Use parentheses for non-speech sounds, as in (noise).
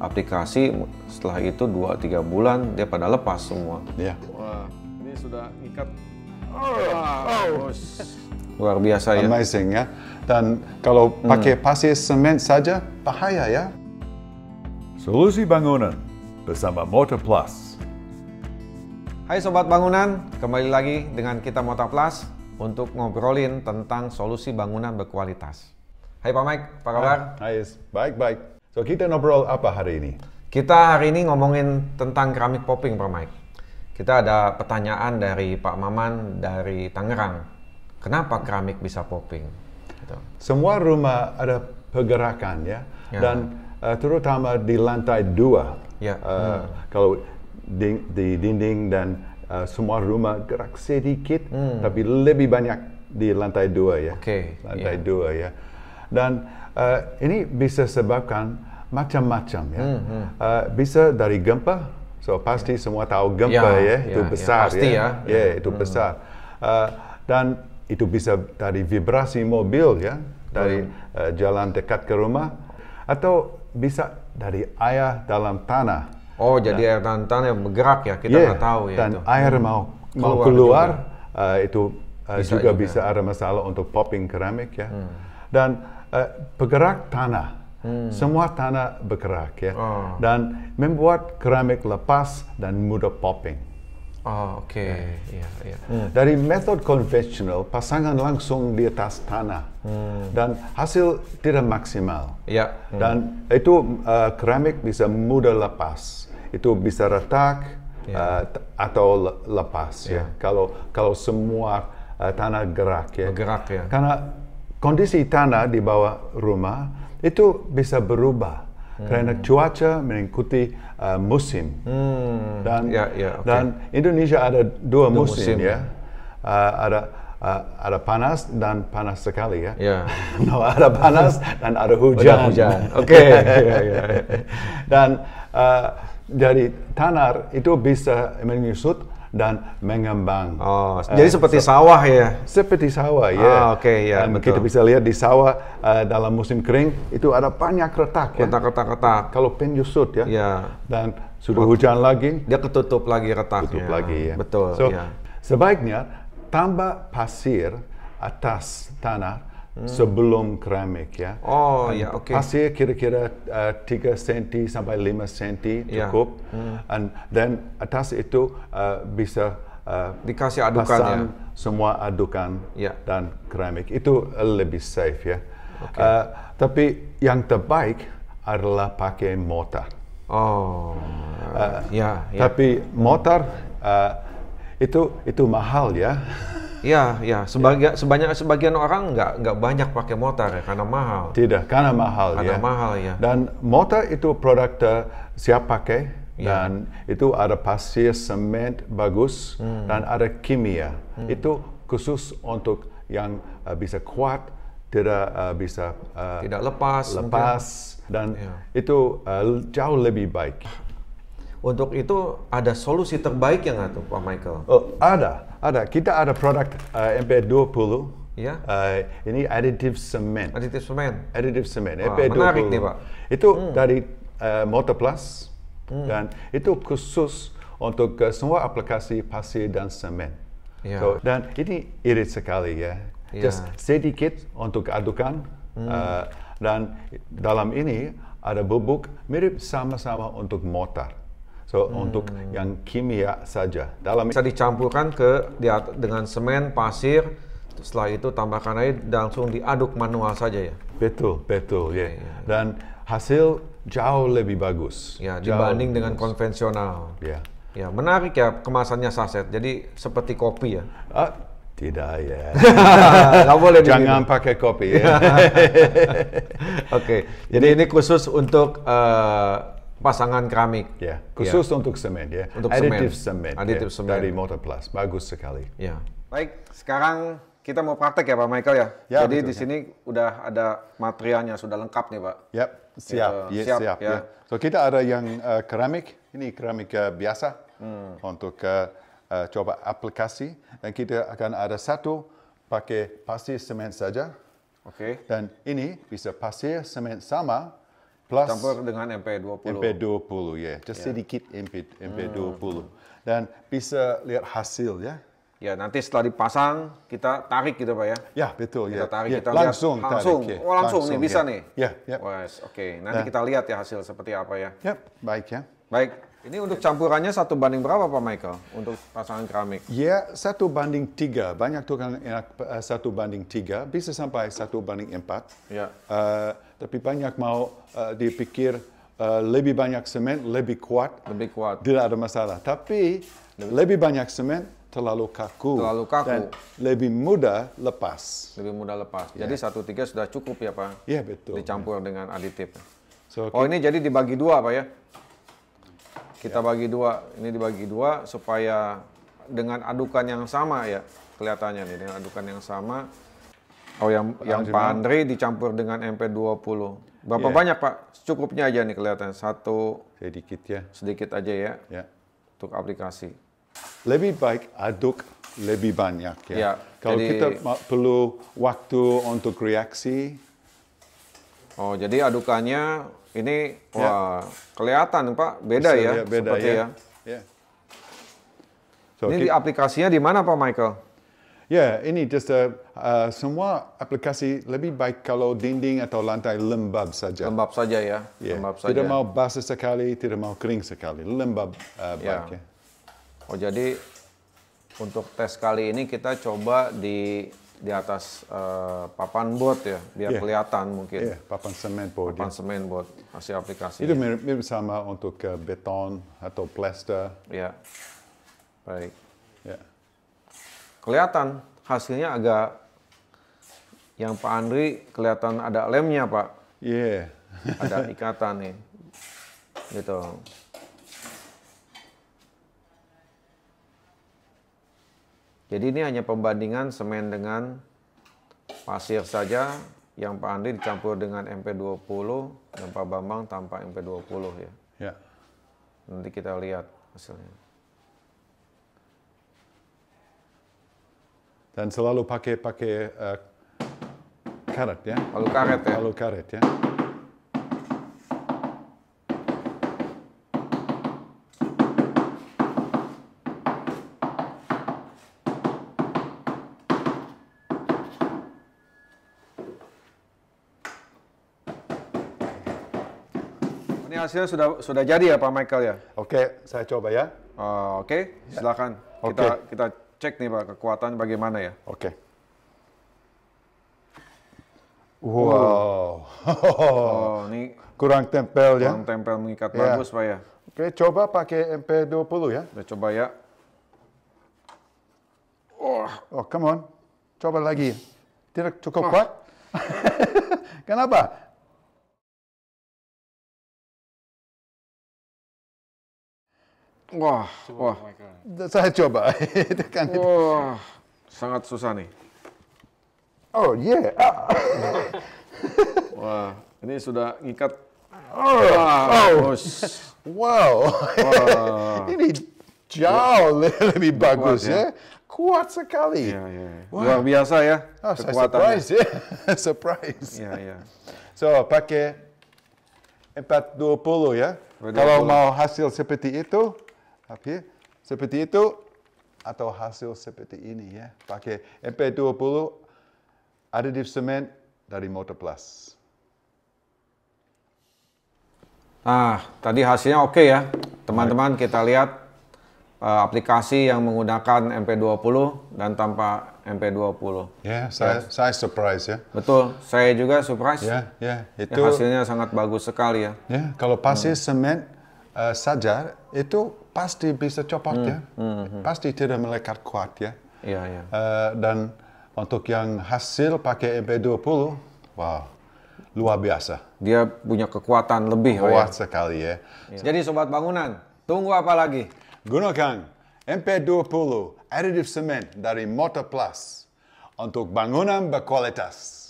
aplikasi setelah itu 2-3 bulan dia pada lepas semua. Iya. Wah, ini sudah ikat. Oh, oh. Luar biasa ya. Amazing ya. Dan kalau hmm. pakai pasir semen saja bahaya ya. Solusi bangunan bersama Motor Plus. Hai sobat bangunan, kembali lagi dengan kita Motor Plus untuk ngobrolin tentang solusi bangunan berkualitas. Hai Pak Mike, apa kabar? Hai, baik-baik. So kita ngobrol apa hari ini? Kita hari ini ngomongin tentang keramik popping, Pak Mike. Kita ada pertanyaan dari Pak Maman dari Tangerang. Kenapa keramik bisa popping? Gitu. Semua rumah ada pergerakan ya, ya. dan uh, terutama di lantai dua. Ya. Uh, hmm. Kalau di, di dinding dan uh, semua rumah gerak sedikit, hmm. tapi lebih banyak di lantai dua ya. Okay. Lantai ya. dua ya. Dan uh, ini bisa sebabkan macam-macam ya. Hmm, hmm. Uh, bisa dari gempa, so pasti ya. semua tahu gempa ya, ya itu ya, ya. besar ya. Pasti ya. Ya, ya itu hmm. besar. Uh, dan itu bisa dari vibrasi mobil ya, dari hmm. uh, jalan dekat ke rumah atau bisa dari air dalam tanah. Oh, jadi ya. air dalam tanah yang bergerak ya, kita yeah, tahu ya. Dan itu. air hmm. mau hmm. mau keluar, keluar uh, itu uh, bisa juga, juga bisa ada masalah untuk popping keramik ya. Hmm. Dan uh, bergerak tanah. Hmm. Semua tanah bergerak ya. Oh. Dan membuat keramik lepas dan mudah popping. Oh, oke. Okay. Ya. Iya, yeah. Yeah, yeah. Hmm. Dari metode konvensional, pasangan langsung di atas tanah. Hmm. Dan hasil tidak maksimal. Yeah. Hmm. Dan itu uh, keramik bisa mudah lepas. Itu bisa retak yeah. Ya. uh, atau le lepas yeah. ya. Kalau kalau semua uh, tanah gerak ya. Bergerak ya. Karena kondisi tanah di bawah rumah itu bisa berubah hmm. karena cuaca mengikuti uh, musim hmm. dan yeah, yeah, okay. dan Indonesia ada dua, musim, musim ya. ya uh, ada uh, ada panas dan panas sekali ya yeah. (laughs) no ada panas dan ada oh, hujan, hujan. (laughs) oke okay. Ya. (laughs) Ya, dan uh, jadi tanah itu bisa menyusut dan mengembang. Oh, uh, jadi seperti se sawah ya? Seperti sawah ya. Yeah. Oke okay, ya. Yeah, um, Kita bisa lihat di sawah uh, dalam musim kering itu ada banyak retak. Ya. Retak-retak-retak. Kalau penyusut ya. Yeah. Dan sudah hujan lagi. Dia ketutup lagi retak. Ketutup lagi ya. Betul. So, yeah. sebaiknya tambah pasir atas tanah hmm. sebelum keramik ya. Oh um, ya oke. Okay. Pasir kira-kira uh, senti sampai lima senti ya. cukup. Yeah. Hmm. And atas itu uh, bisa uh, dikasih adukan ya. semua adukan yeah. dan keramik itu lebih safe ya. Okay. Uh, tapi yang terbaik adalah pakai motor. Oh, uh, ya, Tapi motor uh, itu itu mahal ya. (laughs) Ya, iya. ya. sebanyak sebagian orang nggak nggak banyak pakai motor ya karena mahal. Tidak, karena mahal. Karena ya. mahal ya. Dan motor itu produk siap pakai ya. dan itu ada pasir, semen bagus hmm. dan ada kimia. Hmm. Itu khusus untuk yang uh, bisa kuat, tidak uh, bisa uh, tidak lepas, lepas mungkin. dan ya. itu uh, jauh lebih baik untuk itu ada solusi terbaik yang ada, Pak Michael? Oh, ada, ada. Kita ada produk eh, uh, MP20 Ya. Uh, ini additive cement. Additive cement. Additive semen. MP20. Menarik nih Pak. Itu hmm. dari uh, eh, Plus hmm. dan itu khusus untuk uh, semua aplikasi pasir dan semen. Yeah. So, dan ini irit sekali ya. Yeah. Just sedikit untuk adukan hmm. uh, dan dalam ini ada bubuk mirip sama-sama untuk motor. So hmm. untuk yang kimia saja dalam bisa dicampurkan ke di, dengan semen, pasir, setelah itu tambahkan air dan langsung diaduk manual saja ya. Betul, betul ya. Yeah. Yeah, Dan hasil jauh lebih bagus. Ya, yeah, dibanding bagus. dengan konvensional. Ya. Ya, menarik ya kemasannya saset. Jadi seperti kopi ya. Uh, tidak ya. (laughs) boleh Jangan diminum. pakai kopi ya. (laughs) Oke. Okay. Jadi ini khusus untuk uh, pasangan keramik. Ya, ya. khusus ya. untuk semen ya. Untuk Additive semen. semen. Ya, Additive ya. semen. Dari Motorplus. Bagus sekali. Ya. Baik, sekarang kita mau praktek ya Pak Michael ya. ya Jadi di ya. sini ya. udah ada materialnya sudah lengkap nih Pak. Yap, siap, ya, yes, siap, siap. Ya. ya. So kita ada yang uh, keramik, ini keramik uh, biasa hmm. untuk uh, uh, coba aplikasi dan kita akan ada satu pakai pasir semen saja. Oke. Okay. Dan ini bisa pasir semen sama Plus campur dengan MP20. MP20 ya, yeah. yeah. sedikit MP MP20 hmm. dan bisa lihat hasil ya. Ya nanti setelah dipasang kita tarik gitu pak ya. Ya betul kita ya. Tarik, yeah. Kita langsung lihat langsung. Tarik, ya. Oh langsung, langsung nih bisa yeah. nih. Ya ya. oke okay. nanti yeah. kita lihat ya hasil seperti apa ya. Ya baik ya. Baik. Ini untuk campurannya satu banding berapa Pak Michael untuk pasangan keramik? Ya satu banding tiga. Banyak tukang enak eh, satu banding tiga. Bisa sampai satu banding empat. Ya. Uh, tapi banyak mau uh, dipikir uh, lebih banyak semen lebih kuat. Lebih kuat. Tidak ada masalah. Tapi lebih, lebih banyak semen terlalu kaku. Terlalu kaku. Dan lebih mudah lepas. Lebih mudah lepas. Yeah. Jadi satu tiga sudah cukup ya pak. Iya yeah, betul. Dicampur yeah. dengan aditif. So, Oh ini jadi dibagi dua pak ya? Kita yeah. bagi dua. Ini dibagi dua supaya dengan adukan yang sama ya kelihatannya nih dengan adukan yang sama Oh yang yang Pak Andre dicampur dengan MP20. Berapa yeah. banyak Pak? Secukupnya aja nih kelihatan. Satu sedikit ya. Sedikit aja ya. Ya. Yeah. Untuk aplikasi. Lebih baik aduk lebih banyak ya. Yeah. Kalau jadi, kita perlu waktu untuk reaksi. Oh, jadi adukannya ini yeah. wah kelihatan Pak, beda Bisa ya. ya beda seperti ya. ya. Yeah. So, ini di aplikasinya di mana Pak Michael? Ya, ini just a, uh, uh, semua aplikasi lebih baik kalau dinding atau lantai lembab saja. Lembab saja ya. Yeah. Lembab saja. Tidak mau basah sekali, tidak mau kering sekali. Lembab uh, ya. baik ya. Oh, jadi untuk tes kali ini kita coba di di atas uh, papan board ya, biar yeah. kelihatan mungkin. Yeah, papan semen board. Ya. Papan yeah. semen board hasil aplikasi. Itu mirip, mirip sama untuk uh, beton atau plaster. Ya. Yeah. Baik kelihatan hasilnya agak yang Pak Andri kelihatan ada lemnya Pak. Iya. Yeah. ada (laughs) ikatan nih. Gitu. Jadi ini hanya pembandingan semen dengan pasir saja yang Pak Andri dicampur dengan MP20 dan Pak Bambang tanpa MP20 ya. Ya. Nanti kita lihat hasilnya. dan selalu pakai pakai uh, karet ya. Palu karet ya. Palu karet ya. Ini hasilnya sudah sudah jadi ya Pak Michael ya. Oke, saya coba ya. Uh, Oke, okay. silakan. Okay. Kita kita cek nih Pak kekuatannya bagaimana ya. Oke. Okay. Uh. Wow. oh, ini kurang tempel kurang ya. Kurang tempel mengikat yeah. bagus Pak ya. Oke, okay, coba pakai MP20 ya. Udah coba ya. Oh, oh come on. Coba lagi. Tidak cukup oh. kuat. (laughs) Kenapa? Wah, coba wah. Michael. Saya coba. (laughs) kan wah, sangat susah nih. Oh yeah. (laughs) wah, ini sudah ngikat. Oh, wah, oh. wow. (laughs) ini jauh lebih bagus Kuat, ya. ya. Kuat sekali. Ya, iya, ya. Wow. Luar biasa ya. Oh, saya surprise ya. surprise. Ya, ya. So, pakai 420 ya. 420. Kalau mau hasil seperti itu, tapi seperti itu atau hasil seperti ini ya. Pakai MP20 di semen dari Motor Plus. Nah, tadi hasilnya oke ya. Teman-teman kita lihat uh, aplikasi yang menggunakan MP20 dan tanpa MP20. Ya, yeah, saya yeah. saya surprise ya. Betul, saya juga surprise. Ya, yeah, yeah, itu ya, hasilnya sangat bagus sekali ya. Ya, kalau pasir hmm. semen uh, saja itu pasti bisa copot hmm. ya, hmm. hmm. pasti tidak melekat kuat ya. Iya, iya. Uh, dan untuk yang hasil pakai mp 20 wow, luar biasa. Dia punya kekuatan lebih. Oh ya. Kuat ya. sekali ya. ya. Jadi Sobat Bangunan, tunggu apa lagi? Gunakan MP20 Additive Cement dari Motor Plus untuk bangunan berkualitas.